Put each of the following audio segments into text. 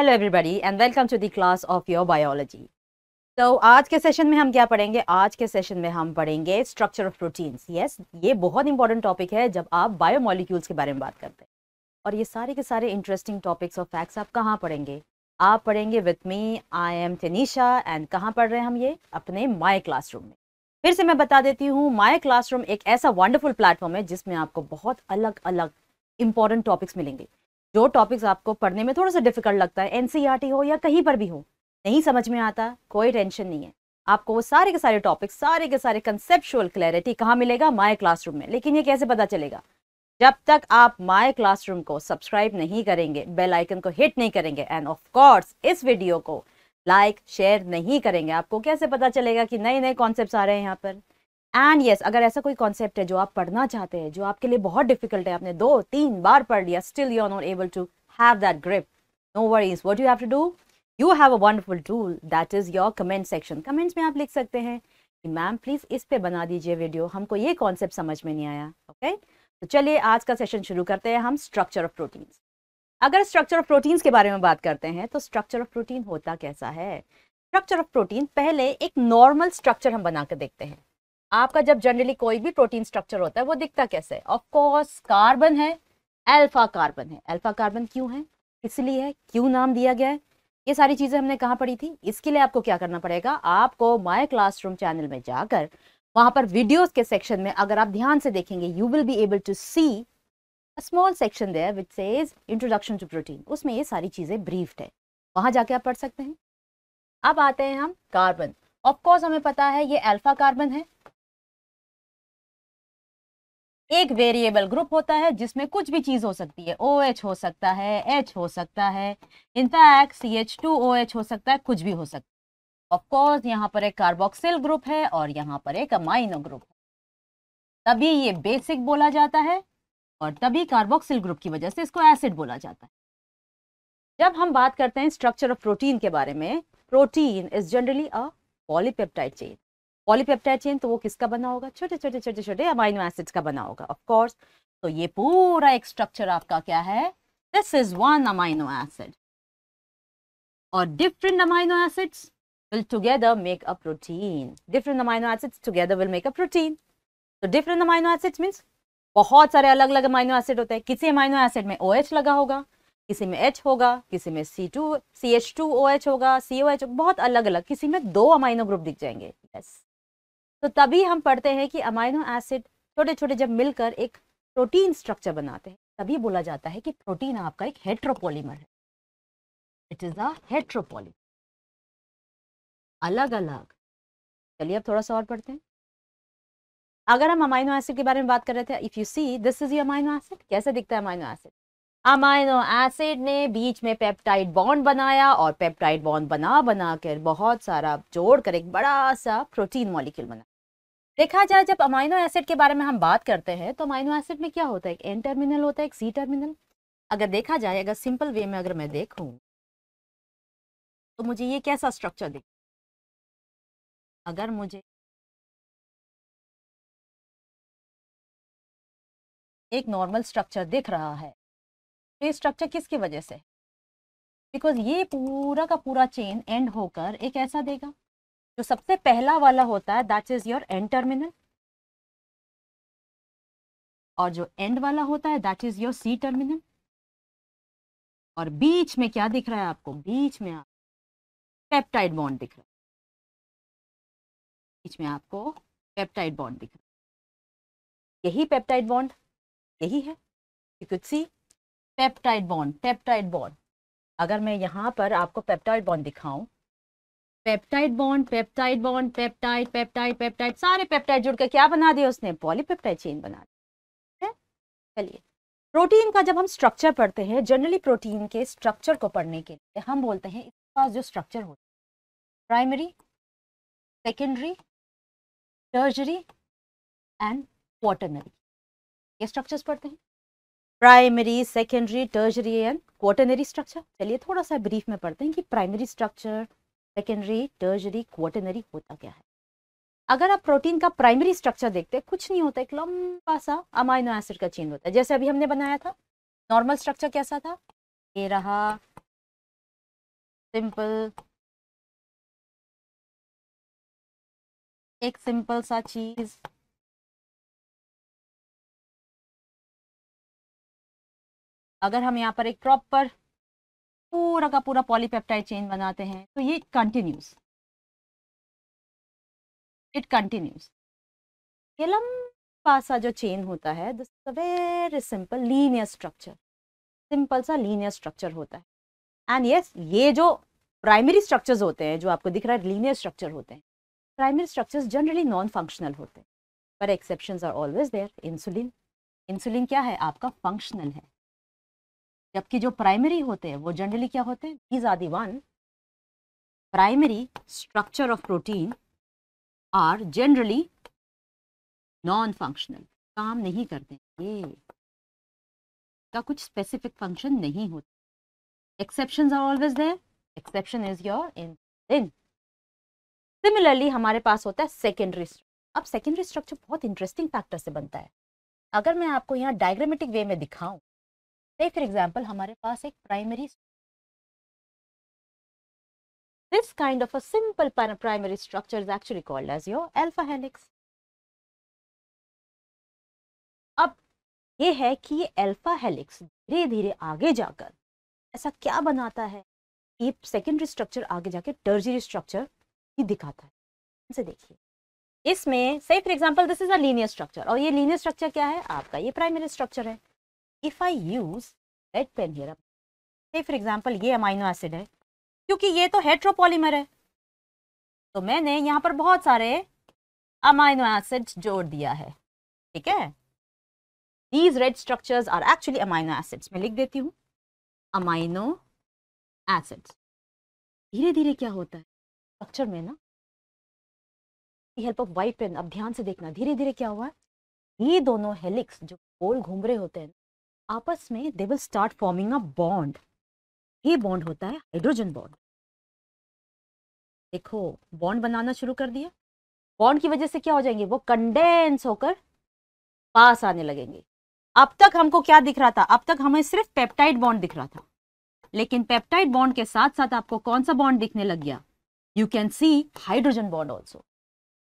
Hello everybody and welcome to the class of your biology तो आज के session में हम क्या पढ़ेंगे आज के सेशन में हम पढ़ेंगे स्ट्रक्चर ऑफ प्रोटीन्स यस ये बहुत इंपॉर्टेंट टॉपिक है जब आप बायोमोलिक्यूल्स के बारे में बात करते हैं और ये सारे के सारे इंटरेस्टिंग टॉपिक्स और फैक्ट्स आप कहाँ पढ़ेंगे आप पढ़ेंगे with me I am Tenisha and कहाँ पढ़ रहे हैं हम ये अपने माई क्लासरूम में फिर से मैं बता देती हूँ माई क्लासरूम एक ऐसा वंडरफुल प्लेटफॉर्म है जिसमें आपको बहुत अलग अलग इंपॉर्टेंट टॉपिक्स मिलेंगे जो टॉपिक्स आपको पढ़ने में थोड़ा सा डिफिकल्ट लगता है एनसीईआरटी e हो या कहीं पर भी हो नहीं समझ में आता कोई टेंशन नहीं है आपको वो सारे के सारे टॉपिक्स सारे के सारे कंसेप्शुअल क्लैरिटी कहाँ मिलेगा माय क्लासरूम में लेकिन ये कैसे पता चलेगा जब तक आप माय क्लासरूम को सब्सक्राइब नहीं करेंगे बेल आइकन को हिट नहीं करेंगे एंड ऑफकोर्स इस वीडियो को लाइक like, शेयर नहीं करेंगे आपको कैसे पता चलेगा कि नए नए कॉन्सेप्ट आ रहे हैं यहाँ पर एंड यस yes, अगर ऐसा कोई कॉन्सेप्ट है जो आप पढ़ना चाहते हैं जो आपके लिए बहुत डिफिकल्ट है आपने दो तीन बार पढ़ लिया still you are not able to have that grip no worries what you have to do you have a wonderful tool that is your comment section comments में आप लिख सकते हैं कि मैम प्लीज़ इस पे बना दीजिए वीडियो हमको ये कॉन्सेप्ट समझ में नहीं आया ओके okay? तो चलिए आज का सेशन शुरू करते हैं हम स्ट्रक्चर ऑफ प्रोटीन्स अगर स्ट्रक्चर ऑफ प्रोटीन्स के बारे में बात करते हैं तो स्ट्रक्चर ऑफ प्रोटीन होता कैसा है स्ट्रक्चर ऑफ प्रोटीन पहले एक नॉर्मल स्ट्रक्चर हम बना कर देखते हैं आपका जब जनरली कोई भी प्रोटीन स्ट्रक्चर होता है वो दिखता कैसे ऑफकोर्स कार्बन है अल्फा कार्बन है अल्फा कार्बन क्यों है इसलिए है क्यों नाम दिया गया है ये सारी चीज़ें हमने कहाँ पढ़ी थी इसके लिए आपको क्या करना पड़ेगा आपको माई क्लासरूम चैनल में जाकर वहाँ पर वीडियोस के सेक्शन में अगर आप ध्यान से देखेंगे you will be able to see a small section there which says introduction to protein उसमें ये सारी चीज़ें ब्रीफ्ड है वहाँ जाके आप पढ़ सकते हैं अब आते हैं हम कार्बन ऑफकोर्स हमें पता है ये अल्फा कार्बन है एक वेरिएबल ग्रुप होता है जिसमें कुछ भी चीज़ हो सकती है ओ OH हो सकता है एच हो सकता है in fact C H two O H हो सकता है कुछ भी हो सकता है ऑफकोर्स यहाँ पर एक कार्बोक्सिल ग्रुप है और यहाँ पर एक अमाइनो ग्रुप है तभी ये बेसिक बोला जाता है और तभी कार्बोक्सिल ग्रुप की वजह से इसको एसिड बोला जाता है जब हम बात करते हैं स्ट्रक्चर ऑफ प्रोटीन के बारे में protein is generally a polypeptide chain polypeptide chain तो वो किसका बना होगा छोटे छोटे छोटे छोटे अमाइनो एसिड्स का बना होगा ऑफ कोर्स तो ये पूरा एक स्ट्रक्चर आपका क्या है this is one amino acid और different amino acids will together make a protein different amino acids together will make a protein तो डिफरेंट अमाइनो एसिड्स means बहुत सारे अलग अलग अमाइनो एसिड होते हैं किसी अमाइनो एसिड में ओ OH लगा होगा किसी में एच होगा किसी में C two C H two O H होगा सी ओ एच बहुत अलग अलग किसी में दो अमाइनो ग्रुप दिख जाएंगे यस yes. तो तभी हम पढ़ते हैं कि अमाइनो एसिड छोटे छोटे जब मिलकर एक प्रोटीन स्ट्रक्चर बनाते हैं तभी बोला जाता है कि प्रोटीन आपका एक हेट्रोपोलीमर है इट इज अ अलग अलग चलिए अब थोड़ा सा और पढ़ते हैं अगर हम अमाइनो एसिड के बारे में बात कर रहे थे if you see this is amino acid कैसे दिखता है अमाइनो एसिड अमाइनो एसिड ने बीच में पेप्टाइड बॉन्ड बनाया और पेप्टाइड बॉन्ड बना बनाकर बहुत सारा जोड़ कर एक बड़ा सा प्रोटीन मॉलिक्यूल बना देखा जाए जब अमाइनो एसिड के बारे में हम बात करते हैं तो अमाइनो एसिड में क्या होता है एक एन टर्मिनल होता है एक सी टर्मिनल अगर देखा जाए अगर सिंपल वे में अगर मैं देखूं तो मुझे ये कैसा स्ट्रक्चर दिख अगर मुझे एक नॉर्मल स्ट्रक्चर दिख रहा है तो ये स्ट्रक्चर किसकी वजह से बिकॉज ये पूरा का पूरा चेन एंड होकर एक ऐसा देगा तो सबसे पहला वाला होता है that is your N terminal और जो एंड वाला होता है that is your C terminal और बीच में क्या दिख रहा है आपको बीच में आप पेप्टाइड बॉन्ड दिख रहा है बीच में आपको पेप्टाइड बॉन्ड दिख रहा है यही पेप्टाइड बॉन्ड यही है you could see peptide bond peptide bond अगर मैं यहां पर आपको पेप्टाइड बॉन्ड दिखाऊं peptide bond peptide bond peptide peptide peptide सारे पेप्टाइड जुड़कर क्या बना दिया उसने पॉलीपेप्टाइड चेन बना दिया चलिए प्रोटीन का जब हम स्ट्रक्चर पढ़ते हैं जनरली प्रोटीन के स्ट्रक्चर को पढ़ने के लिए हम बोलते हैं इसके पास जो स्ट्रक्चर होता है primary secondary tertiary and quaternary ये स्ट्रक्चर्स पढ़ते हैं primary secondary tertiary and quaternary structure चलिए थोड़ा सा ब्रीफ में पढ़ते हैं कि primary structure secondary tertiary quaternary होता क्या है अगर आप प्रोटीन का प्राइमरी स्ट्रक्चर देखते हैं कुछ नहीं होता एक लंबा सा अमाइनो एसिड का चेन होता है जैसे अभी हमने बनाया था नॉर्मल स्ट्रक्चर कैसा था ये रहा सिंपल एक सिंपल सा चीज अगर हम यहाँ पर एक प्रॉपर पूरा का पूरा पॉलीपेप्टाइड चेन बनाते हैं तो ये कंटिन्यूस इट कंटिन्यूस ये लंबा सा जो चेन होता है this is a very simple linear structure simple सा लीनियर स्ट्रक्चर होता है एंड यस yes, ये जो प्राइमरी स्ट्रक्चर्स होते हैं जो आपको दिख रहा है लीनियर स्ट्रक्चर होते हैं primary structures generally non functional होते हैं पर exception are always there insulin insulin क्या है आपका फंक्शनल है जबकि जो प्राइमरी होते हैं वो जनरली क्या होते हैं these are the one primary structure of protein are generally non functional काम नहीं करते ये का कुछ स्पेसिफिक फंक्शन नहीं होता exception are always there exception is your इन सिमिलरली हमारे पास होता है सेकेंडरी अब सेकेंडरी स्ट्रक्चर बहुत इंटरेस्टिंग फैक्टर से बनता है अगर मैं आपको यहाँ डायग्रामेटिक वे में दिखाऊं take for example हमारे पास एक primary this kind of a simple primary structure is actually called as your alpha helix अब ये है कि ये अल्फा हेलिक्स धीरे धीरे आगे जाकर ऐसा क्या बनाता है ये सेकेंडरी स्ट्रक्चर आगे जाकर टर्जरी स्ट्रक्चर ही दिखाता है इनसे देखिए इसमें सही for example this is a linear structure और ये लीनियर स्ट्रक्चर क्या है आपका ये प्राइमरी स्ट्रक्चर है if I use red pen here for example ये अमाइनो एसिड है क्योंकि ये तो हेट्रोपोलीमर है तो मैंने यहाँ पर बहुत सारे अमाइनो एसिड जोड़ दिया है ठीक है these red structures are actually amino acids मैं लिख देती हूँ अमाइनो एसिड्स धीरे धीरे क्या होता है स्ट्रक्चर में ना हेल्प ऑफ वाइट पेन अब ध्यान से देखना धीरे धीरे क्या हुआ है ये दोनों हेलिक्स जो गोल घूम रहे होते हैं आपस में they will start forming a bond ये बॉन्ड होता है हाइड्रोजन बॉन्ड देखो बॉन्ड बनाना शुरू कर दिया बॉन्ड की वजह से क्या हो जाएंगे वो कंडेंस होकर पास आने लगेंगे अब तक हमको क्या दिख रहा था अब तक हमें सिर्फ पेप्टाइड बॉन्ड दिख रहा था लेकिन पेप्टाइड बॉन्ड के साथ साथ आपको कौन सा बॉन्ड दिखने लग गया you can see hydrogen bond also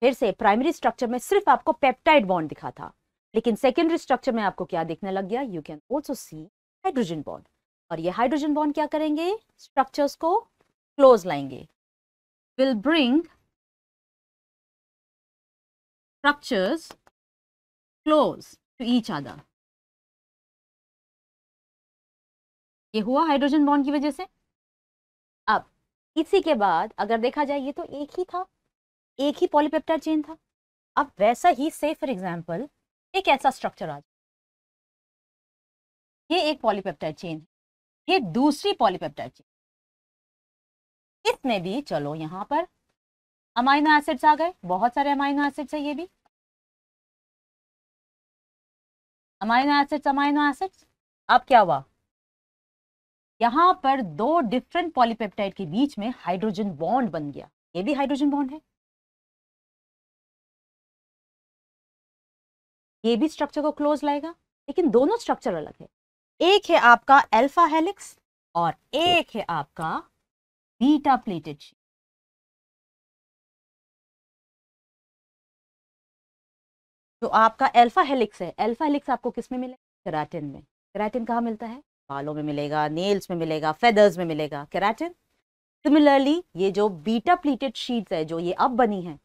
फिर से प्राइमरी स्ट्रक्चर में सिर्फ आपको पेप्टाइड बॉन्ड दिखा था लेकिन सेकेंडरी स्ट्रक्चर में आपको क्या देखने लग गया you can also see hydrogen bond और ये हाइड्रोजन बॉन्ड क्या करेंगे स्ट्रक्चर्स को क्लोज लाएंगे will bring structures close to each other. ये हुआ हाइड्रोजन बॉन्ड की वजह से अब इसी के बाद अगर देखा जाए ये तो एक ही था एक ही पॉलीपेप्टाइड चेन था अब वैसा ही से फॉर एग्जांपल एक ऐसा स्ट्रक्चर आ जाए ये एक पॉलीपेप्टाइड चेन है ये दूसरी पॉलीपेप्टाइड चेन इसमें भी चलो यहां पर अमाइनो एसिड्स आ गए बहुत सारे अमाइनो एसिड्स है ये भी अमाइनो एसिड्स अमाइनो एसिड्स अब क्या हुआ यहां पर दो डिफरेंट पॉलीपेप्टाइड के बीच में हाइड्रोजन बॉन्ड बन गया ये भी हाइड्रोजन बॉन्ड है ये भी स्ट्रक्चर को क्लोज लाएगा लेकिन दोनों स्ट्रक्चर अलग है एक है आपका अल्फा हेलिक्स और एक है आपका बीटा प्लेटेड शीट आपका अल्फा हेलिक्स है अल्फा हेलिक्स आपको किस में मिलेगा कैराटिन में कैराटिन कहाँ मिलता है बालों में मिलेगा नेल्स में मिलेगा फेदर्स में मिलेगा कैराटिन सिमिलरली ये जो बीटा प्लीटेड शीट्स है जो ये अब बनी है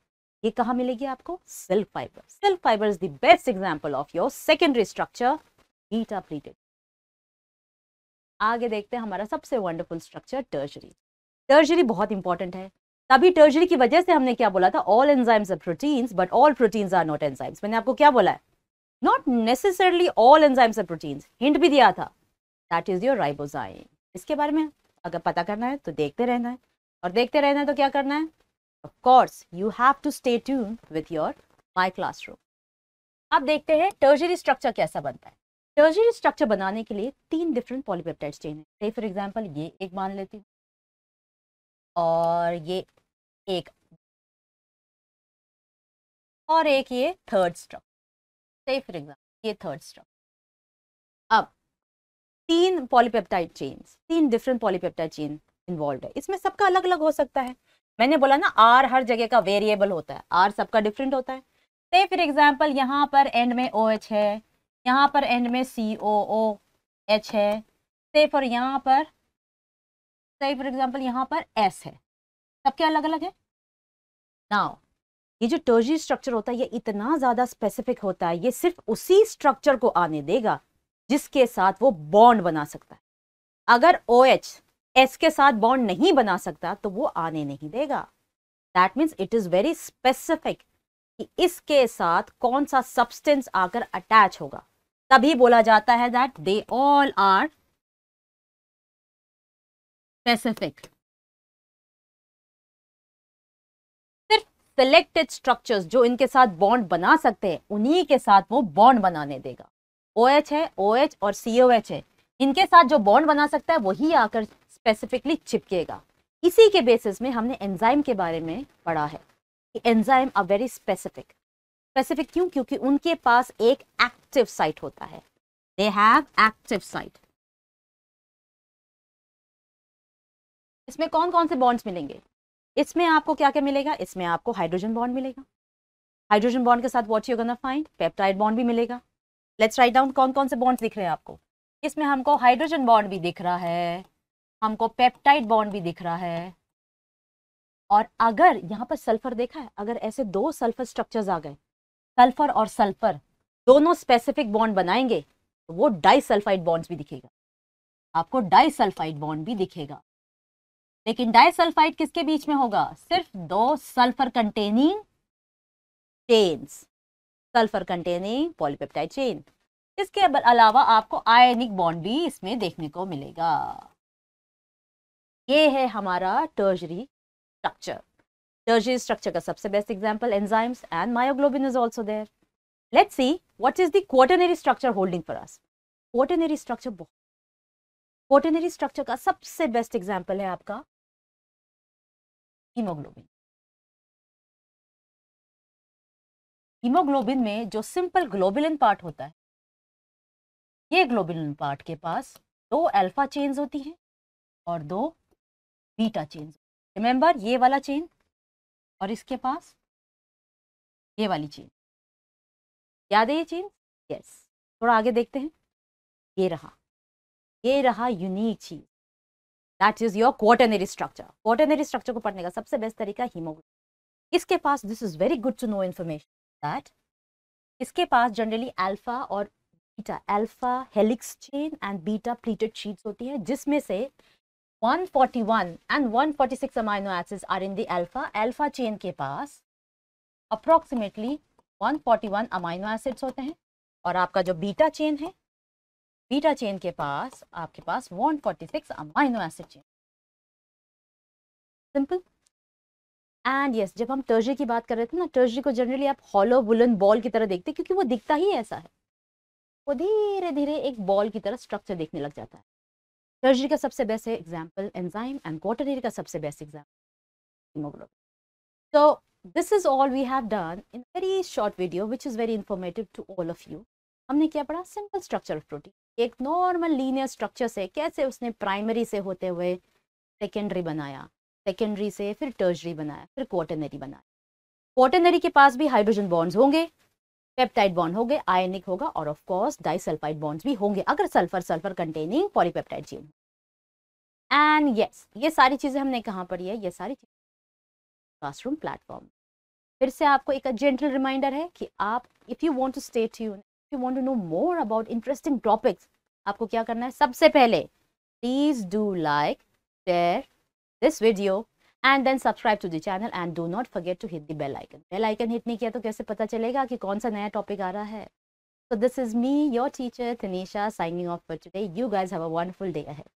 ये कहा मिलेगी आपको cell fibre cell fibre is the best example of your secondary structure beta pleated आगे देखते हैं हमारा सबसे वंडरफुल स्ट्रक्चर टर्जरी टर्जरी बहुत इंपॉर्टेंट है तभी टर्जरी की वजह से हमने क्या बोला था all enzymes are proteins but all proteins are not enzymes मैंने आपको क्या बोला है not necessarily all enzymes are proteins hint भी दिया था दैट इज योर राइबोजाइन इसके बारे में अगर पता करना है तो देखते रहना है और देखते रहना है तो क्या करना है Of course, you have to stay tuned with your My Classroom. ab dekhte hain tertiary structure कैसा बनता है टर्जरी स्ट्रक्चर बनाने के लिए तीन डिफरेंट polypeptides चेन है say for example ye ek maan leti hu और ये एक और एक ये third structure say for example ye third structure ab तीन पॉलीपेप्टाइड चेन्स तीन डिफरेंट पॉलीपेप्टाइड चेन इन्वॉल्व है इसमें सबका अलग अलग हो सकता है मैंने बोला ना आर हर जगह का वेरिएबल होता है आर सबका डिफरेंट होता है से फिर एग्जाम्पल यहाँ पर एंड में ओ OH है यहाँ पर एंड में सी ओ ओ एच है से फॉर यहाँ पर से फॉर एग्जाम्पल यहाँ पर एस है सबके अलग अलग है नाउ ये जो टर्जी स्ट्रक्चर होता है ये इतना ज़्यादा स्पेसिफिक होता है ये सिर्फ उसी स्ट्रक्चर को आने देगा जिसके साथ वो बॉन्ड बना सकता है अगर ओ OH, एस के साथ बॉन्ड नहीं बना सकता तो वो आने नहीं देगा that means it is very specific कि इसके साथ कौन सा सब्सटेंस आकर अटैच होगा तभी बोला जाता है that they all are specific सिर्फ सिलेक्टेड स्ट्रक्चर्स जो इनके साथ बॉन्ड बना सकते हैं उन्हीं के साथ वो बॉन्ड बनाने देगा ओ OH है ओ OH और एच है इनके साथ जो बॉन्ड बना सकता है वही आकर स्पेसिफिकली चिपकेगा इसी के बेसिस में हमने एंजाइम के बारे में पढ़ा है कि enzyme are very specific specific क्यों क्योंकि उनके पास एक एक्टिव साइट होता है दे हैव एक्टिव साइट इसमें कौन कौन से बॉन्ड्स मिलेंगे इसमें आपको क्या क्या मिलेगा इसमें आपको हाइड्रोजन बॉन्ड मिलेगा हाइड्रोजन बॉन्ड के साथ what you gonna find peptide bond भी मिलेगा लेट्स राइट डाउन कौन कौन से बॉन्ड्स दिख रहे हैं आपको इसमें हमको हाइड्रोजन बॉन्ड भी दिख रहा है हमको पेप्टाइड बॉन्ड भी दिख रहा है और अगर यहाँ पर सल्फर देखा है अगर ऐसे दो सल्फर स्ट्रक्चर्स आ गए सल्फर और सल्फर दोनों स्पेसिफिक बॉन्ड बनाएंगे तो वो डाइसल्फाइड बॉन्ड्स भी दिखेगा आपको डाइसल्फाइड बॉन्ड भी दिखेगा लेकिन डाइसल्फाइड किसके बीच में होगा सिर्फ दो sulphur containing chains sulphur containing polypeptide chain इसके अलावा आपको आयनिक बॉन्ड भी इसमें देखने को मिलेगा ये है हमारा टर्जरी स्ट्रक्चर टर्जरी स्ट्रक्चर का सबसे best example enzymes and myoglobin is also there let see what is quaternary structure holding for us quaternary structure बहुत क्वार्टनरी स्ट्रक्चर का सबसे बेस्ट एग्जाम्पल है आपका हीमोग्लोबिन हीमोग्लोबिन में जो सिंपल ग्लोबुलिन पार्ट होता है ये ग्लोबुलिन पार्ट के पास दो अल्फा चेन्स होती हैं और दो बीटा चेन रिमेंबर ये वाला चेन और इसके पास ये वाली चेन याद है ये चेन यस थोड़ा आगे देखते हैं ये रहा ये रहा यूनिक चीज that is your quaternary structure quaternary structure को पढ़ने का सबसे बेस्ट तरीका हीमोग्लोबिन इसके पास this is very good to know information that इसके पास जनरली अल्फा और beta alpha helix chain and beta pleated sheets होती है जिसमें से 141 and 146 amino acids are in the alpha alpha chain के पास approximately 141 amino acids होते हैं और आपका जो बीटा चेन है बीटा चेन के पास आपके पास 146 amino acid chain simple and yes जब हम टर्जरी की बात कर रहे थे ना टर्जरी को जनरली आप हॉलो वुलन बॉल की तरह देखते क्योंकि वो दिखता ही ऐसा है वो धीरे धीरे एक बॉल की तरह स्ट्रक्चर देखने लग जाता है टर्जरी का सबसे बेस्ट है एग्जाम्पल एंजाइम एंड क्वार्टनरी का सबसे best example haemoglobin so this is all we have done in a very short video which is very informative to all हमने क्या पढ़ा सिंपल स्ट्रक्चर ऑफ प्रोटीन एक नॉर्मल लीनियर स्ट्रक्चर से कैसे उसने primary से होते हुए सेकेंडरी बनाया सेकेंडरी से फिर टर्जरी बनाया फिर क्वार्टनरी बनाया क्वार्टनरी के पास भी हाइड्रोजन बॉन्ड्स होंगे पेप्टाइड बॉन्ड होंगे आयनिक होगा और ऑफ कोर्स डाइसल्फाइड बॉन्ड्स भी होंगे अगर सल्फर सल्फर कंटेनिंग पॉलीपेप्टाइड जीव एंड यस ये सारी चीज़ें हमने कहाँ पढ़ी है ये सारी क्लासरूम प्लेटफॉर्म फिर से आपको एक जेंटल रिमाइंडर है कि आप if you want to stay tune if you want to know more about interesting topics आपको क्या करना है सबसे पहले please do like share this video and then subscribe to the channel and do not forget to hit the bell icon bell icon hit नहीं किया तो कैसे पता चलेगा कि कौन सा नया टॉपिक आ रहा है so this is me your teacher Tanisha signing off for today you guys have a wonderful day ahead